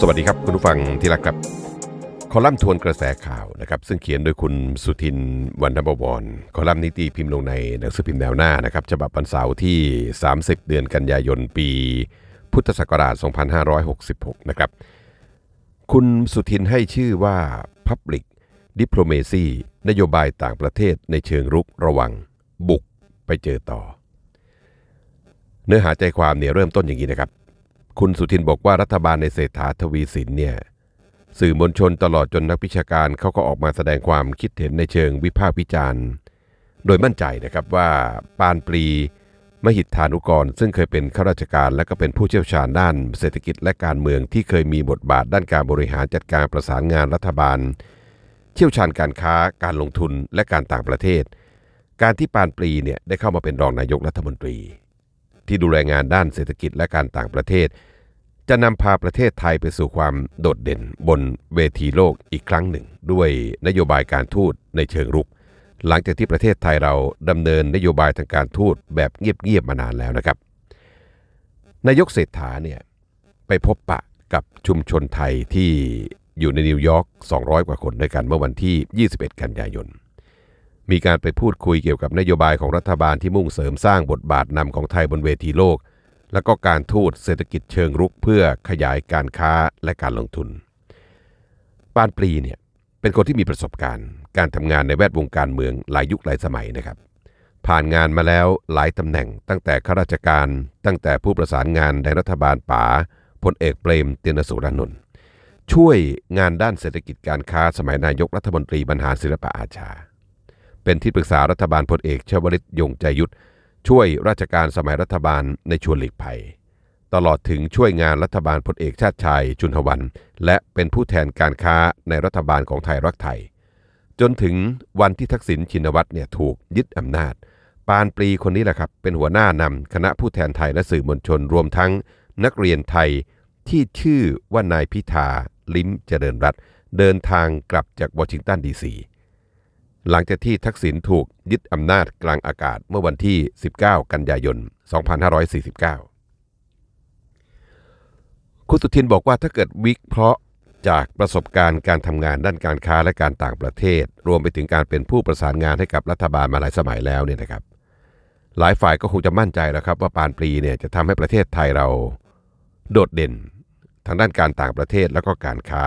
สวัสดีครับ คุณผู้ฟังที่รักครับคอลัมน์ทวนกระแสข่าวนะครับ ซึ่งเขียนโดยคุณสุทินวันธบวรคอลัมน์นิตีพิมพ์ลงในหนังสือพิมพ์แนวหน้านะครับฉบับวันเสาร์ที่ 30 เดือนกันยายนปีพุทธศักราช 2566 นะครับ คุณสุทินให้ชื่อว่า Public Diplomacy นโยบายต่างประเทศในเชิงรุกระวังบุกไปเจอต่อ เนื้อหาใจความเนี่ยเริ่มต้นอย่างนี้นะครับคุณสุทินบอกว่ารัฐบาลในเศรษฐาทวีสินเนี่ยสื่อมวลชนตลอดจนนักวิชาการเขาก็ออกมาแสดงความคิดเห็นในเชิงวิพากษ์วิจารณ์ โดยมั่นใจนะครับว่าปานปรี มหิทธานุกร ซึ่งเคยเป็นข้าราชการและก็เป็นผู้เชี่ยวชาญด้าน เศรษฐกิจและการเมืองที่เคยมีบทบาทด้านการบริหารจัดการประสานงานรัฐบาล เชี่ยวชาญการค้า การลงทุนและการต่างประเทศ การที่ปานปรีเนี่ยได้เข้ามาเป็นรองนายกรัฐมนตรีที่ดูแลงานด้านเศรษฐกิจและการต่างประเทศ จะนำพาประเทศไทยไปสู่ความโดดเด่นบนเวทีโลกอีกครั้งหนึ่ง ด้วยนโยบายการทูตในเชิงรุก หลังจากที่ประเทศไทยเราดำเนินนโยบายทางการทูตแบบเงียบๆมานานแล้วนะครับนายกเศรษฐาเนี่ยไปพบปะกับชุมชนไทยที่อยู่ในนิวยอร์ก200 กว่าคนด้วยกันเมื่อวันที่ 21 กันยายนมีการไปพูดคุยเกี่ยวกับนโยบายของรัฐบาลที่มุ่งเสริมสร้างบทบาทนำของไทยบนเวทีโลก และก็การทูตเศรษฐกิจเชิงรุกเพื่อขยายการค้าและการลงทุน ปานปรีเนี่ยเป็นคนที่มีประสบการณ์ การทำงานในแวดวงการเมืองหลายยุคหลายสมัยนะครับ ผ่านงานมาแล้วหลายตำแหน่งตั้งแต่ข้าราชการ ตั้งแต่ผู้ประสานงานในรัฐบาลป๋าพลเอกเปรมเตียนสุรานนท์ ช่วยงานด้านเศรษฐกิจการค้าสมัยนายกรัฐมนตรีบรรหารศิลปะอาชาเป็นที่ปรึกษารัฐบาลพลเอกชวลิตยงใจยุทธช่วยราชการสมัยรัฐบาลในชวนหลีกภัย ตลอดถึงช่วยงานรัฐบาลพลเอกชาติชายจุนทวันและเป็นผู้แทนการค้าในรัฐบาลของไทยรักไทย จนถึงวันที่ทักษิณชินวัตรเนี่ยถูกยึดอำนาจ ปานปรีคนนี้แหละครับเป็นหัวหน้านำคณะผู้แทนไทยและสื่อมวลชน รวมทั้งนักเรียนไทยที่ชื่อว่านายพิธาลิ้มเจริญรัตเดินทางกลับจากวอชิงตันดีซีหลังจากที่ทักษิณถูกยึดอำนาจกลางอากาศเมื่อวันที่ 19 กันยายน 2549 คุณสุทินบอกว่าถ้าเกิดวิกเพราะ์จากประสบการณ์การทำงานด้านการค้าและการต่างประเทศ รวมไปถึงการเป็นผู้ประสานงานให้กับรัฐบาลมาหลายสมัยแล้วเนี่ยนะครับหลายฝ่ายก็คงจะมั่นใจแล้วครับว่าปานปรีเนี่ยจะทำให้ประเทศไทยเราโดดเด่นทางด้านการต่างประเทศแล้วก็การค้า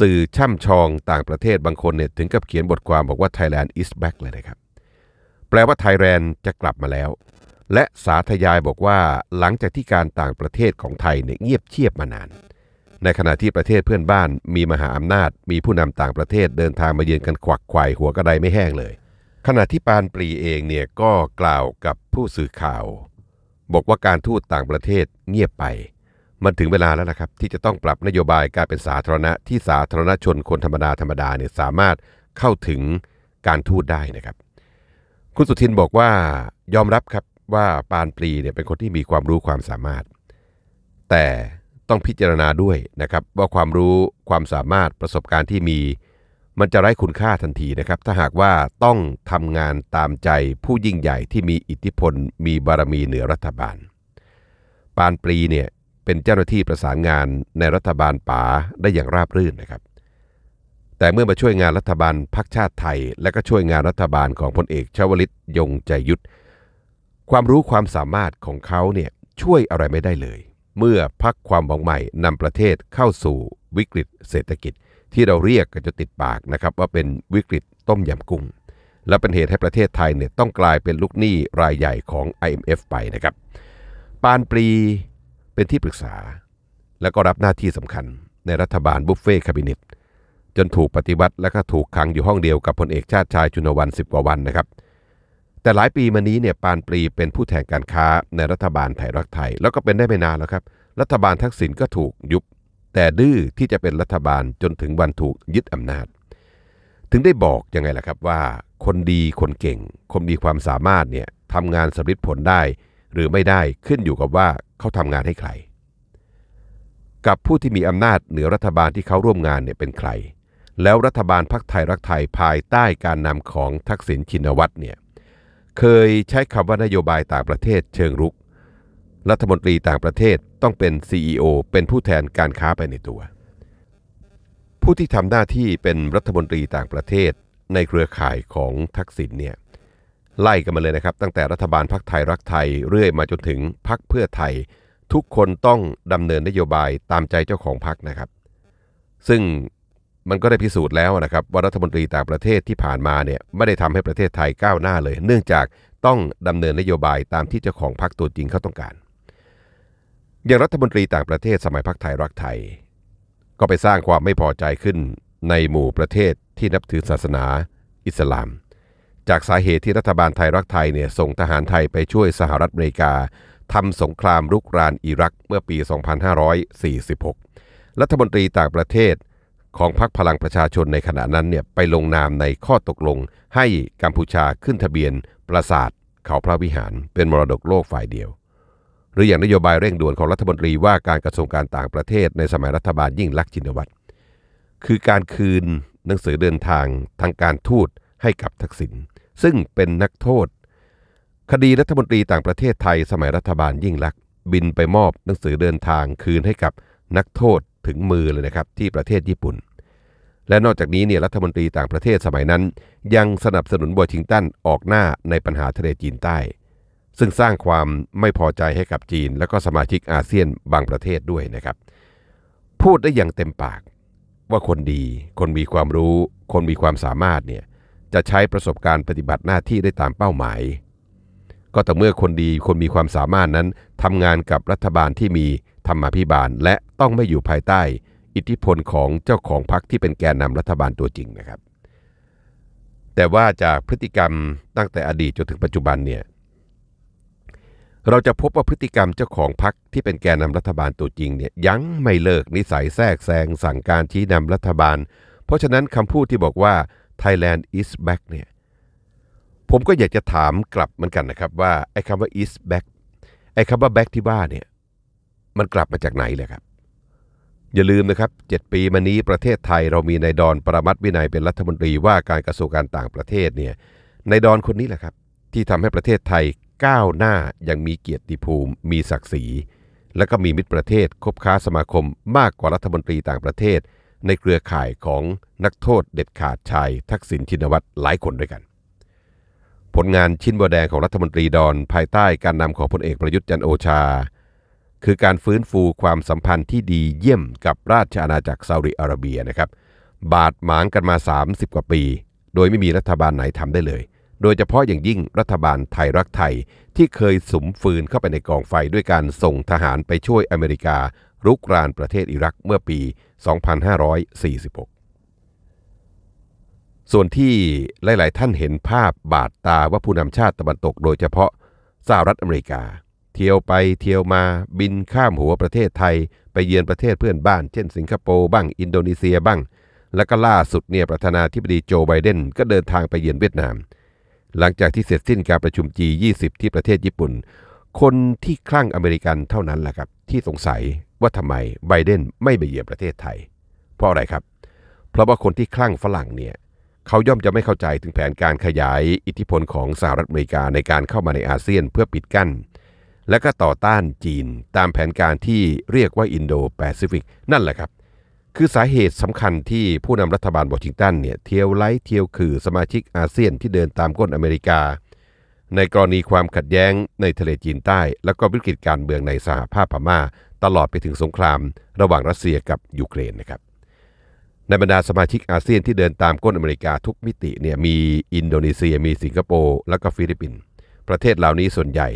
สื่อช่ำชองต่างประเทศบางคนเนี่ยถึงกับเขียนบทความบอกว่า Thailand is back เลยนะครับ แปลว่าไทยแลนด์จะกลับมาแล้ว และสาธยายบอกว่าหลังจากที่การต่างประเทศของไทยเนี่ยเงียบเชียบมานาน ในขณะที่ประเทศเพื่อนบ้านมีมหาอำนาจมีผู้นำต่างประเทศเดินทางมาเยือนกันขวักไขว่หัวกระไดไม่แห้งเลย ขณะที่ปานปรีเองเนี่ยก็กล่าวกับผู้สื่อข่าว บอกว่าการทูตต่างประเทศเงียบไปมันถึงเวลาแล้วนะครับที่จะต้องปรับนโยบายการเป็นสาธารณะที่สาธารณชนคนธรรมดาธรรมดาเนี่ยสามารถเข้าถึงการทูตได้นะครับ คุณสุทินบอกว่ายอมรับครับว่าปานปรีเนี่ยเป็นคนที่มีความรู้ความสามารถ แต่ต้องพิจารณาด้วยนะครับว่าความรู้ความสามารถประสบการณ์ที่มี มันจะไร้คุณค่าทันทีนะครับ ถ้าหากว่าต้องทำงานตามใจผู้ยิ่งใหญ่ที่มีอิทธิพล มีบารมีเหนือรัฐบาล ปานปรีเนี่ยเป็นเจ้าหน้าที่ประสานงานในรัฐบาลป๋าได้อย่างราบรื่นนะครับ แต่เมื่อมาช่วยงานรัฐบาลพักชาติไทย และก็ช่วยงานรัฐบาลของพลเอกชวลิตยงใจยุทธความรู้ความสามารถของเขาเนี่ยช่วยอะไรไม่ได้เลย เมื่อพักความหวังใหม่นำประเทศเข้าสู่วิกฤตเศรษฐกิจ ที่เราเรียกกันจะติดปากนะครับว่าเป็นวิกฤตต้มยำกุ้งและเป็นเหตุให้ประเทศไทยเนี่ยต้องกลายเป็นลูกหนี้รายใหญ่ของ IMF ไปนะครับ ปานปรีเป็นที่ปรึกษาและก็รับหน้าที่สำคัญ ในรัฐบาลบุฟเฟ่คาบิเนตจนถูกปฏิวัติและก็ถูกขังอยู่ห้องเดียวกับพลเอกชาติชายชุนวันสิบกว่าวันนะครับ แต่หลายปีมานี้เนี่ยปานปรีเป็นผู้แทนการค้าในรัฐบาลไทยรักไทย แล้วก็เป็นได้ไม่นานแล้วครับ รัฐบาลทักษิณก็ถูกยุบ แต่ดื้อที่จะเป็นรัฐบาลจนถึงวันถูกยึดอำนาจ ถึงได้บอกยังไงล่ะครับว่า คนดีคนเก่งคนมีความสามารถเนี่ยทำงานสำเร็จผลได้หรือไม่ได้ขึ้นอยู่กับว่าเขาทำงานให้ใคร กับผู้ที่มีอำนาจเหนือรัฐบาลที่เขาร่วมงานเนี่ยเป็นใคร แล้วรัฐบาลพักไทยรักไทยภายใต้การนำของทักษิณชินวัตรเนี่ยเคยใช้คำว่านโยบายต่างประเทศเชิงรุก รัฐมนตรีต่างประเทศต้องเป็น CEO เป็นผู้แทนการค้าไปในตัว ผู้ที่ทำหน้าที่เป็นรัฐมนตรีต่างประเทศในเครือข่ายของทักษิณเนี่ยไล่กันมาเลยนะครับตั้งแต่รัฐบาลพักไทยรักไทยเรื่อยมาจนถึงพักเพื่อไทย ทุกคนต้องดำเนินนโยบายตามใจเจ้าของพักนะครับ ซึ่งมันก็ได้พิสูจน์แล้วนะครับว่ารัฐมนตรีต่างประเทศที่ผ่านมาเนี่ยไม่ได้ทำให้ประเทศไทยก้าวหน้าเลย เนื่องจากต้องดำเนินนโยบายตามที่เจ้าของพักตัวจริงเขาต้องการอย่างรัฐมนตรีต่างประเทศสมัยพักไทยรักไทย ก็ไปสร้างความไม่พอใจขึ้นในหมู่ประเทศที่นับถือศาสนาอิสลามจากสาเหตุที่รัฐบาลไทยรักไทยเนี่ยส่งทหารไทยไปช่วยสหรัฐอเมริกาทำสงครามรุกรานอิรักเมื่อปี 2546 รัฐมนตรีต่างประเทศ ของพรรคพลังประชาชนในขณะนั้นเนี่ยไปลงนามในข้อตกลง ให้กัมพูชาขึ้นทะเบียนปราสาท เขาพระวิหารเป็นมรดกโลกฝ่ายเดียว หรืออย่างนโยบายเร่งด่วนของรัฐมนตรีว่าการกระทรวงการต่างประเทศในสมัยรัฐบาลยิ่งลักษณ์ชินวัตรคือการคืนหนังสือเดินทางทางการทูตให้กับทักษิณซึ่งเป็นนักโทษ คดีรัฐมนตรีต่างประเทศไทย สมัยรัฐบาลยิ่งลักษณ์บินไปมอบหนังสือเดินทางคืนให้กับนักโทษถึงมือเลยนะครับที่ประเทศญี่ปุ่น และนอกจากนี้เนี่ยรัฐมนตรีต่างประเทศสมัยนั้น ยังสนับสนุนบอชิงตันออกหน้าในปัญหาทะเลจีนใต้ ซึ่งสร้างความไม่พอใจให้กับจีน และก็สมาชิกอาเซียนบางประเทศด้วยนะครับ พูดได้อย่างเต็มปากว่าคนดีคนมีความรู้คนมีความสามารถเนี่ยจะใช้ประสบการณ์ปฏิบัติหน้าที่ได้ตามเป้าหมาย ก็แต่เมื่อคนดีคนมีความสามารถนั้นทำงานกับรัฐบาลที่มีธรรมาภิบาลและต้องไม่อยู่ภายใต้ อิทธิพลของเจ้าของพรรคที่เป็นแกนนำรัฐบาลตัวจริงนะครับ แต่ว่าจากพฤติกรรมตั้งแต่อดีตจนถึงปัจจุบันเนี่ยเราจะพบว่าพฤติกรรมเจ้าของพรรคที่เป็นแกนนำรัฐบาลตัวจริงเนี่ยยังไม่เลิกนิสัยแทรกแซงสั่งการชี้นำรัฐบาล เพราะฉะนั้นคำพูดที่บอกว่า Thailand is back เนี่ยผมก็อยากจะถามกลับเหมือนกันนะครับว่า ไอ้คำว่า is back ไอ้คำว่า back ที่ว่าเนี่ยมันกลับมาจากไหนเลยครับ อย่าลืมนะครับ 7 ปีมานี้ประเทศไทยเรามีนายดอนประมัตวินัยเป็นรัฐมนตรีว่าการกระทรวงการต่างประเทศเนี่ยนายดอนคนนี้แหละครับที่ทำให้ประเทศไทยก้าวหน้าอย่างมีเกียรติภูมิมีศักดิ์ศรี และก็มีมิตรประเทศคบค้าสมาคมมากกว่ารัฐมนตรีต่างประเทศในเครือข่ายของนักโทษเด็ดขาดชายทักษิณชินวัตรหลายคนด้วยกัน ผลงานชิ้นบัวแดงของรัฐมนตรีดอน ภายใต้การนำของพลเอกประยุทธ์จันโอชา คือการฟื้นฟูความสัมพันธ์ที่ดีเยี่ยมกับราชอาณาจักรซาอุดิอาระเบียนะครับบาดหมางกันมา 30 กว่าปี โดยไม่มีรัฐบาลไหนทำได้เลย โดยเฉพาะอย่างยิ่งรัฐบาลไทยรักไทยที่เคยสมฟืนเข้าไปในกองไฟ ด้วยการส่งทหารไปช่วยอเมริการุกรานประเทศอิรักเมื่อปี2546 ส่วนที่หลายๆท่านเห็นภาพบาดตาว่าผู้นำชาติตะวันตกโดยเฉพาะสหรัฐอเมริกาเที่ยวไปเที่ยวมาบินข้ามหัวประเทศไทยไปเยือนประเทศเพื่อนบ้านเช่น สิงคโปร์บ้างอินโดนีเซียบ้าง และก็ล่าสุดเนี่ยประธานาธิบดีโจไบเดนก็เดินทางไปเยือนเวียดนาม หลังจากที่เสร็จสิ้นการประชุม G20 ที่ประเทศญี่ปุ่น คนที่คลั่งอเมริกันเท่านั้นแหละครับที่สงสัยว่าทำไมไบเดนไม่ไปเยือนประเทศไทย เพราะอะไรครับ เพราะว่าคนที่คลั่งฝรั่งเนี่ยเขาย่อมจะไม่เข้าใจถึงแผนการขยายอิทธิพลของสหรัฐอเมริกา ในการเข้ามาในอาเซียนเพื่อปิดกั้น และก็ต่อต้านจีนตามแผนการที่เรียกว่าอินโดแปซิฟิกนั่นแหละครับ คือสาเหตุสำคัญที่ผู้นำรัฐบาลบอชิงตันเนี่ยเที่ยวไล่เที่ยวคือสมาชิกอาเซียนที่เดินตามก้นอเมริกาในกรณีความขัดแย้งในทะเลจีนใต้ และก็วิกฤตการเมืองในสหภาพพม่าตลอดไปถึงสงครามระหว่างรัสเซียกับยูเครนนะครับในบรรดาสมาชิกอาเซียนที่เดินตามก้นอเมริกาทุกมิติเนี่ยมีอินโดนีเซีย มีสิงคโปร์และก็ฟิลิปปินส์ประเทศเหล่านี้ส่วนใหญ่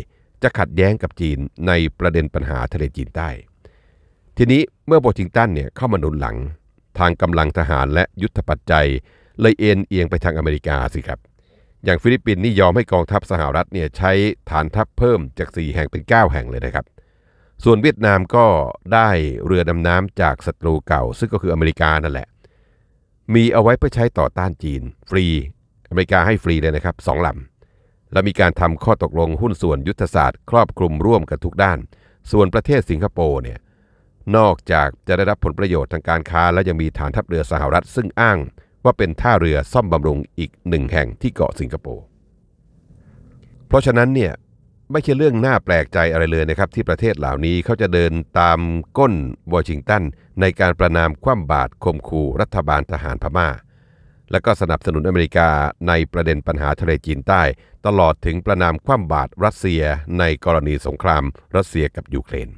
จะขัดแย้งกับจีนในประเด็นปัญหาทะเลจีนใต้ ทีนี้เมื่อโวชิงตันเนี่ยเข้ามาหนุนหลัง ทางกำลังทหารและยุทธปัจจัยเลยเอ็นเอียงไปทางอเมริกาสิครับอย่างฟิลิปปินส์นี่ยอมให้กองทัพสหรัฐเนี่ยใช้ฐานทัพเพิ่มจาก 4 แห่งเป็น 9 แห่งเลยนะครับ ส่วนเวียดนามก็ได้เรือดำน้ำจากศัตรูเก่าซึ่งก็คืออเมริกานั่นแหละ มีเอาไว้เพื่อใช้ต่อต้านจีนฟรีอเมริกาให้ฟรีเลยนะครับสองลำ และมีการทำข้อตกลงหุ้นส่วนยุทธศาสตร์ ครอบคลุมร่วมกันทุกด้าน ส่วนประเทศสิงคโปร์เนี่ยนอกจากจะได้รับผลประโยชน์ทางการค้า แล้วยังมีฐานทัพเรือสหรัฐซึ่งอ้างว่าเป็นท่าเรือซ่อมบำรุงอีกหนึ่งแห่งที่เกาะสิงคโปร์ เพราะฉะนั้นเนี่ยไม่ใช่เรื่องน่าแปลกใจอะไรเลยนะครับที่ประเทศเหล่านี้เขาจะเดินตามก้นวอชิงตันในการประนามคว่ำบาตรคมคูรัฐบาลทหารพมา่า และก็สนับสนุนอเมริกาในประเด็นปัญหาทะเลจีนใต้ ตลอดถึงประนามคว่ำบาตรรัสเซียในกรณีสงครามรัสเซียกับยูเครน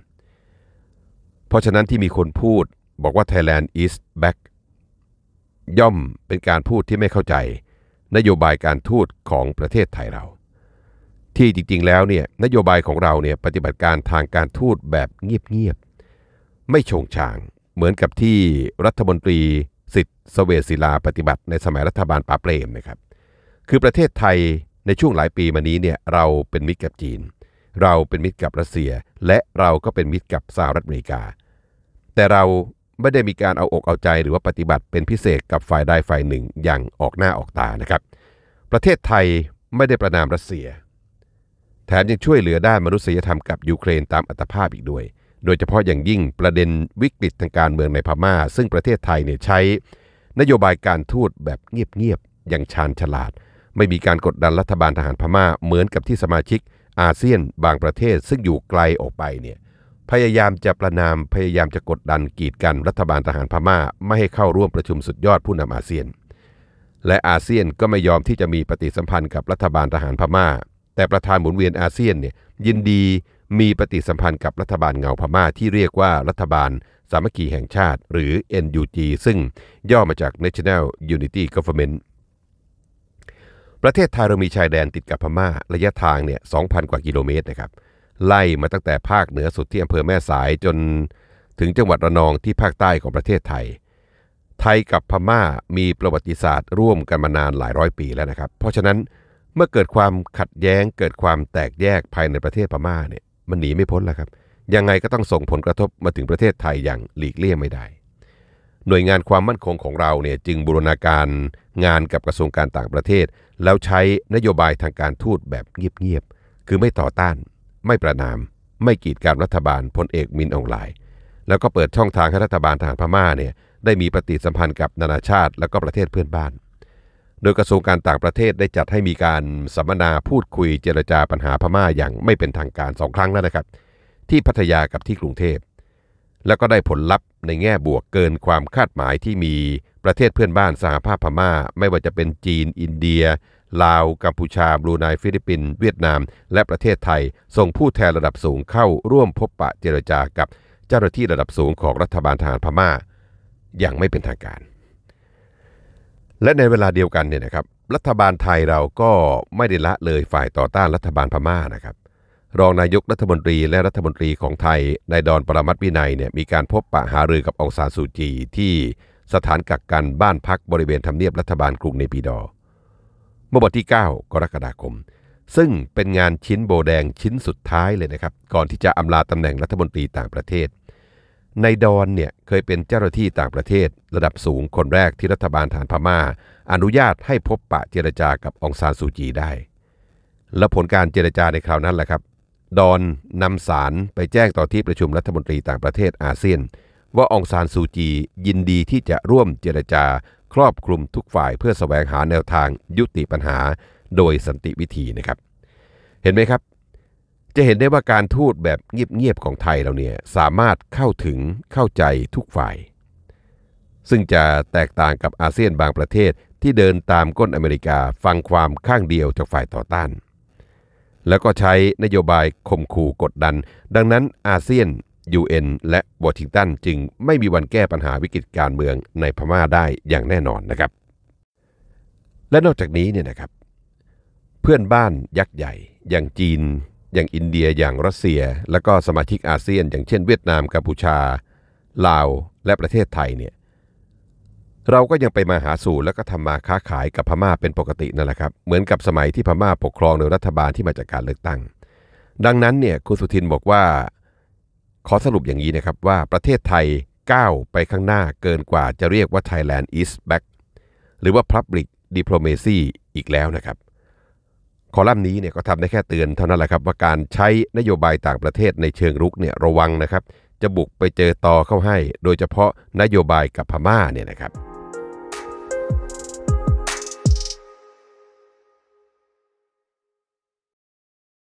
เพราะฉะนั้นที่มีคนพูดบอกว่า Thailand is back ย่อมเป็นการพูดที่ไม่เข้าใจ นโยบายการทูตของประเทศไทยเรา ที่จริงๆแล้วเนี่ยนโยบายของเราเนี่ยปฏิบัติการทางการทูตแบบเงียบๆไม่โฉงชางเหมือนกับที่รัฐมนตรีสิทธิ์สเวศิลาปฏิบัติในสมัยรัฐบาลปาเปรมนะครับ คือประเทศไทยในช่วงหลายปีมานี้เนี่ยเราเป็นมิตรกับจีน เราเป็นมิตรกับรัสเซียและเราก็เป็นมิตรกับสหรัฐอเมริกา แต่เราไม่ได้มีการเอาอกเอาใจหรือว่าปฏิบัติเป็นพิเศษกับฝ่ายใดฝ่ายหนึ่งอย่างออกหน้าออกตานะครับ ประเทศไทยไม่ได้ประนามรัสเซีย แถมยังช่วยเหลือด้านมนุษยธรรมกับยูเครนตามอัตภาพอีกด้วย โดยเฉพาะอย่างยิ่งประเด็นวิกฤตทางการเมืองในพมา่า ซึ่งประเทศไทยเนี่ยใช้ นโยบายการทูตแบบเงียบๆอย่างชาญฉลาด ไม่มีการกดดันรัฐบาลทหารพมา่า เหมือนกับที่สมาชิกอาเซียนบางประเทศ ซึ่งอยู่ไกลออกไปเนี่ยพยายามจะประนามพยายามจะกดดันกีดกันรัฐบาลทหารพม่าไม่ให้เข้าร่วมประชุมสุดยอดผู้นำอาเซียน และอาเซียนก็ไม่ยอมที่จะมีปฏิสัมพันธ์กับรัฐบาลทหารพม่า แต่ประธานหมุนเวียนอาเซียนเนี่ยยินดีมีปฏิสัมพันธ์กับรัฐบาลเงาพม่า ที่เรียกว่ารัฐบาล สามัคคีแห่งชาติหรือ NUG ซึ่งย่อมาจาก National Unity Government ประเทศไทยเรามีชายแดนติดกับพม่าระยะทางเนี่ย2,000 กว่ากิโลเมตรนะครับไล่มาตั้งแต่ภาคเหนือสุดที่อำเภอแม่สายจนถึงจังหวัดระนองที่ภาคใต้ของประเทศไทย ไทยกับพม่ามีประวัติศาสตร์ร่วมกันมานานหลายร้อยปีแล้วนะครับ เพราะฉะนั้นเมื่อเกิดความขัดแย้งเกิดความแตกแยกภายในประเทศพม่าเนี่ยมันหนีไม่พ้นแล้วครับยังไงก็ต้องส่งผลกระทบมาถึงประเทศไทยอย่างหลีกเลี่ยงไม่ได้ หน่วยงานความมั่นคงของเราเนี่ยจึงบูรณาการงานกับกระทรวงการต่างประเทศ แล้วใช้นโยบายทางการทูตแบบเงียบๆคือไม่ต่อต้านไม่ประนาม ไม่กีดการรัฐบาลพลเอกมินองหลายแล้วก็เปิดช่องทางให้รัฐบาลทหารพม่าเนี่ยได้มีปฏิสัมพันธ์กับนานาชาติและก็ประเทศเพื่อนบ้าน โดยกระทรวงการต่างประเทศได้จัดให้มีการสัมมนาพูดคุยเจรจาปัญหาพม่าอย่างไม่เป็นทางการสองครั้งแล้วนะครับ ที่พัทยากับที่กรุงเทพ แล้วก็ได้ผลลัพธ์ในแง่บวกเกินความคาดหมายที่มีประเทศเพื่อนบ้านสหภาพพม่า ไม่ว่าจะเป็นจีนอินเดียลาวกัมพูชาบรูไนฟิลิปปินส์เวียดนาม และประเทศไทยส่งผู้แทนระดับสูงเข้าร่วมพบปะเจรจากับเจ้าหน้าที่ระดับสูงของรัฐบาลทหารพม่า อย่างไม่เป็นทางการ และในเวลาเดียวกันเนี่ยนะครับรัฐบาลไทยเราก็ไม่ได้ละเลยฝ่ายต่อต้านรัฐบาลพม่านะครับรองนายกรัฐมนตรีและรัฐมนตรีของไทยนายดอนปรมัตวินัยเนี่ยมีการพบปะหารือกับองซานสูจี ที่สถานกักกันบ้านพักบริเวณทำเนียบรัฐบาลกรุงเนปิดอรเมื่อวันที่ 9 กรกฎาคม ซึ่งเป็นงานชิ้นโบแดงชิ้นสุดท้ายเลยนะครับ ก่อนที่จะอำลาตำแหน่งรัฐมนตรีต่างประเทศ ในดอนเนี่ยเคยเป็นเจ้าหน้าที่ต่างประเทศระดับสูงคนแรกที่รัฐบาลฐานพมา่า อนุญาตให้พบปะเจรจากับองซานสูจีได้ และผลการเจรจาในคราวนั้นแหละครับดอนนำสารไปแจ้งต่อที่ประชุมรัฐมนตรีต่างประเทศอาเซียนว่าองซานสูจียินดีที่จะร่วมเจรจาครอบคลุมทุกฝ่ายเพื่อสแสวงหาแนวทางยุติปัญหาโดยสันติวิธีนะครับ เห็นไหมครับ จะเห็นได้ว่าการทูตแบบเงียบๆของไทยเราเนี่ยสามารถเข้าถึงเข้าใจทุกฝ่าย ซึ่งจะแตกต่างกับอาเซียนบางประเทศที่เดินตามก้นอเมริกาฟังความข้างเดียวจากฝ่ายต่อต้าน แล้วก็ใช้นโยบายข่มขู่กดดันดังนั้นอาเซียน UN และวอชิงตันจึงไม่มีวันแก้ปัญหาวิกฤตการเมืองในพม่าได้อย่างแน่นอนนะครับ และนอกจากนี้เนี่ยนะครับเพื่อนบ้านยักษ์ใหญ่ อย่างจีน อย่างอินเดียอย่างรัสเซีย และก็สมาชิกอาเซียน อย่างเช่นเวียดนามกัมพูชา ลาว และประเทศไทยเนี่ยเราก็ยังไปมาหาสู่แล้วก็ทำมาค้าขายกับพม่าเป็นปกตินั่นแหละครับเหมือนกับสมัยที่พม่าปกครองโดยรัฐบาลที่มาจากการเลือกตั้ง ดังนั้นเนี่ยคุณสุทินบอกว่าขอสรุปอย่างนี้นะครับว่าประเทศไทยก้าวไปข้างหน้าเกินกว่าจะเรียกว่า Thailand is back หรือว่า Public Diplomacy อีกแล้วนะครับ คอลัมน์นี้เนี่ยก็ทำได้แค่เตือนเท่านั้นแหละครับว่าการใช้นโยบายต่างประเทศในเชิงรุกเนี่ยระวังนะครับ จะบุกไปเจอต่อเข้าให้โดยเฉพาะนโยบายกับพม่าเนี่ยนะครับ